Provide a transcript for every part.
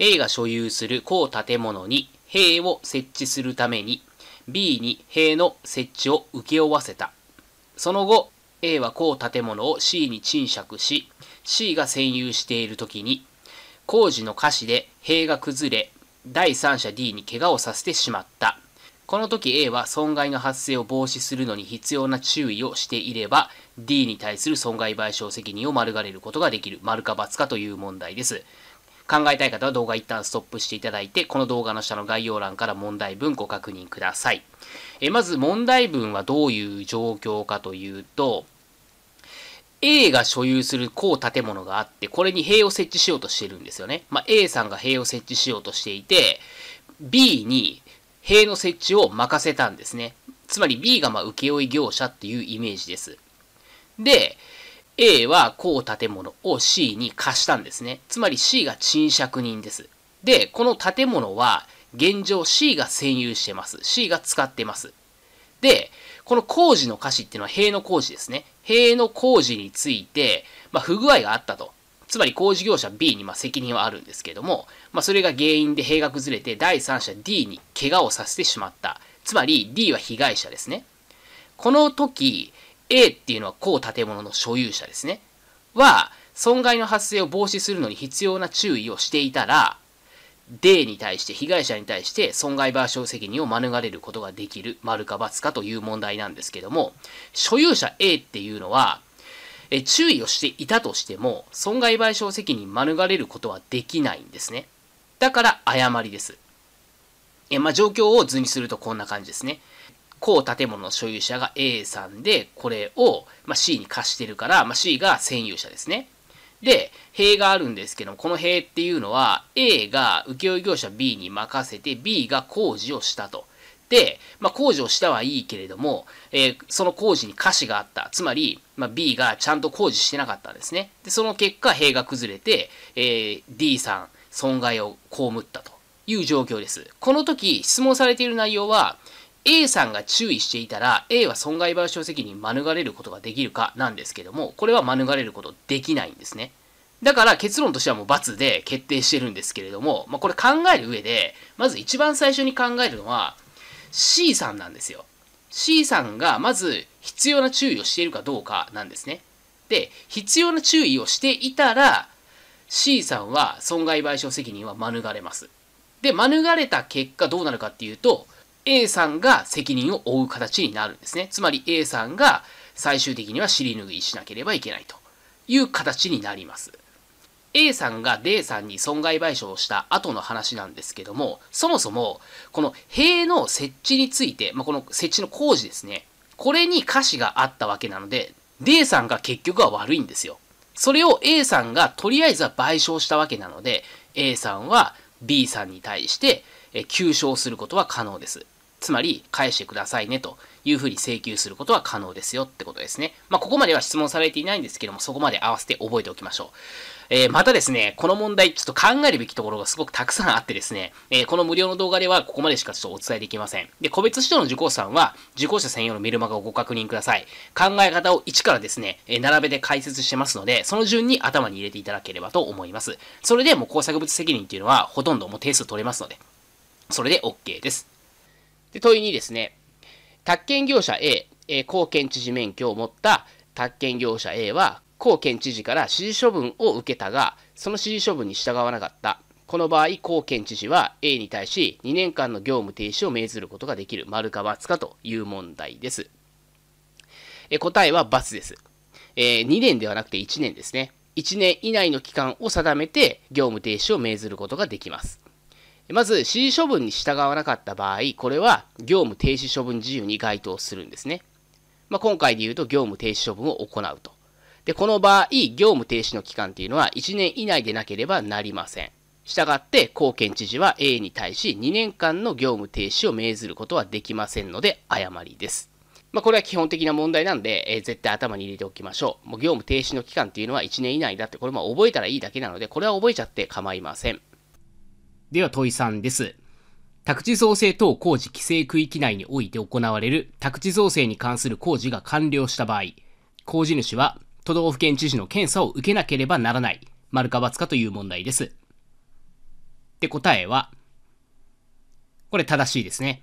A が所有する高建物に塀を設置するために B に塀の設置を請け負わせた。その後、A は高建物を C に賃借し、C が占有している時に、工事の瑕疵で塀が崩れ、第三者 D に怪我をさせてしまった。この時 A は損害の発生を防止するのに必要な注意をしていれば D に対する損害賠償責任を免れることができる丸か×かという問題です。考えたい方は動画一旦ストップしていただいて、この動画の下の概要欄から問題文ご確認ください。えまず問題文はどういう状況かというと、A が所有するこ建物があって、これに塀を設置しようとしてるんですよね。まあ、A さんが塀を設置しようとしていて、B に塀の設置を任せたんですね。つまり B がま請負業者っていうイメージです。で、A はこう建物を C に貸したんですね。つまり C が賃借人です。で、この建物は現状 C が占有してます。C が使ってます。で、この工事の貸しっていうのは塀の工事ですね。塀の工事について、まあ、不具合があったと。つまり工事業者 B にま責任はあるんですけども、まあ、それが原因で塀が崩れて第三者 D に怪我をさせてしまった。つまり D は被害者ですね。この時、A っていうのは高建物の所有者ですね。は、損害の発生を防止するのに必要な注意をしていたら、D に対して、被害者に対して損害賠償責任を免れることができる、丸か×かという問題なんですけども、所有者 A っていうのは、え注意をしていたとしても、損害賠償責任免れることはできないんですね。だから誤りです。えまあ、状況を図にするとこんな感じですね。こう建物の所有者が A さんで、これを、ま C に貸してるから、ま C が占有者ですね。で、塀があるんですけども、この塀っていうのは、A が請負業者 B に任せて、B が工事をしたと。、まあ、工事をしたはいいけれども、えー、その工事に瑕疵があった。つまり、まあ、B がちゃんと工事してなかったんですね。で、その結果、塀が崩れて、えー、D さん、損害を被ったという状況です。この時、質問されている内容は、A さんが注意していたら A は損害賠償責任免れることができるかなんですけどもこれは免れることできないんですねだから結論としてはもう罰で決定してるんですけれども、まあ、これ考える上でまず一番最初に考えるのは C さんなんですよ。C さんがまず必要な注意をしているかどうかなんですね。で、必要な注意をしていたら、C さんは損害賠償責任は免れます。で、免れた結果どうなるかっていうと、A さんが責任を負う形になるんですね。つまり A さんが最終的には尻拭いしなければいけないという形になります。A さんが D さんに損害賠償をした後の話なんですけども、そもそも、この塀の設置について、まあ、この設置の工事ですね。これに瑕疵があったわけなので、D さんが結局は悪いんですよ。それを A さんがとりあえずは賠償したわけなので、A さんは B さんに対して、え、求償することは可能です。つまり返してくださいねというふうに請求することは可能ですよってことですね。まあ、ここまでは質問されていないんですけども、そこまで合わせて覚えておきましょう。えー、またですね、この問題、ちょっと考えるべきところがすごくたくさんあってですね、えー、この無料の動画ではここまでしかちょっとお伝えできません。で、個別指導の受講さんは、受講者専用のメルマガをご確認ください。考え方を1からですね、えー、並べて解説してますので、その順に頭に入れていただければと思います。それでもう工作物責任っていうのは、ほとんどもう定数取れますので、それで OK です。で問いにですね、宅建業者 A、えー、公県知事免許を持った宅建業者 A は、公県知事から指示処分を受けたが、その指示処分に従わなかった。この場合、公県知事は A に対し2年間の業務停止を命ずることができる、丸か×かという問題です。え答えは×です、えー、2年ではなくて1年ですね。1年以内の期間を定めて業務停止を命ずることができます。まず指示処分に従わなかった場合、これは業務停止処分事由に該当するんですね。まあ、今回で言うと業務停止処分を行うと。で、この場合、業務停止の期間っていうのは1年以内でなければなりません。したがって、高検知事は A に対し2年間の業務停止を命ずることはできませんので、誤りです。まあ、これは基本的な問題なんで、えー、絶対頭に入れておきましょう。もう業務停止の期間っていうのは1年以内だって、これま覚えたらいいだけなので、これは覚えちゃって構いません。では問い3です。宅地造成等工事規制区域内において行われる宅地造成に関する工事が完了した場合、工事主は都道府県知事の検査を受けなければならない、丸か×かという問題です。で、答えは、これ正しいですね。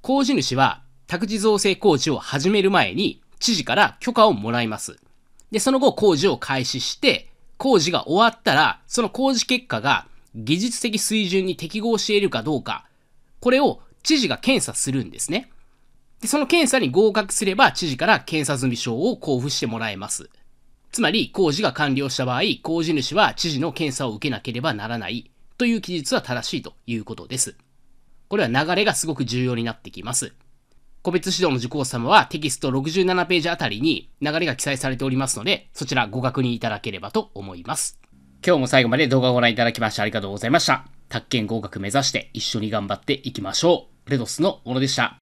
工事主は宅地造成工事を始める前に知事から許可をもらいます。で、その後工事を開始して、工事が終わったら、その工事結果が技術的水準に適合しているかどうか、これを知事が検査するんですね。で、その検査に合格すれば知事から検査済証を交付してもらえます。つまり、工事が完了した場合、工事主は知事の検査を受けなければならないという記述は正しいということです。これは流れがすごく重要になってきます。個別指導の受講様はテキスト67ページあたりに流れが記載されておりますので、そちらご確認いただければと思います。今日も最後まで動画をご覧いただきましてありがとうございました。宅建合格目指して一緒に頑張っていきましょう。レドスの小野でした。